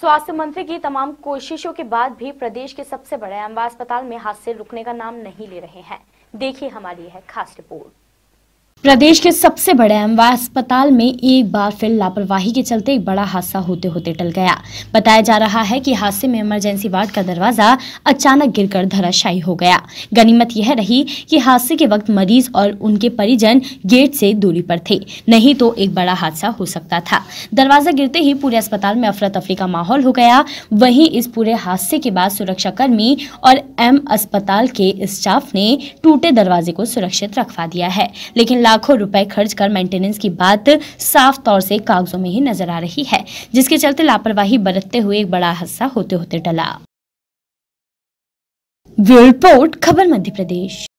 स्वास्थ्य मंत्री की तमाम कोशिशों के बाद भी प्रदेश के सबसे बड़े अम्बा अस्पताल में हादसे रुकने का नाम नहीं ले रहे हैं देखिए हमारी यह खास रिपोर्ट प्रदेश के सबसे बड़े एमवा अस्पताल में एक बार फिर लापरवाही के चलते एक बड़ा हादसा होते होते टल गया बताया जा रहा है कि हादसे में इमरजेंसी वार्ड का दरवाजा अचानक गिरकर धराशायी हो गया गनीमत यह रही कि हादसे के वक्त मरीज और उनके परिजन गेट से दूरी पर थे नहीं तो एक बड़ा हादसा हो सकता था दरवाजा गिरते ही पूरे अस्पताल में अफरा तफरी का माहौल हो गया वही इस पूरे हादसे के बाद सुरक्षा और एम अस्पताल के स्टाफ ने टूटे दरवाजे को सुरक्षित रखवा दिया है लेकिन लाखों रुपए खर्च कर मेंटेनेंस की बात साफ तौर से कागजों में ही नजर आ रही है जिसके चलते लापरवाही बरतते हुए एक बड़ा हादसा होते होते टला ब्यूरो रिपोर्ट खबर मध्य प्रदेश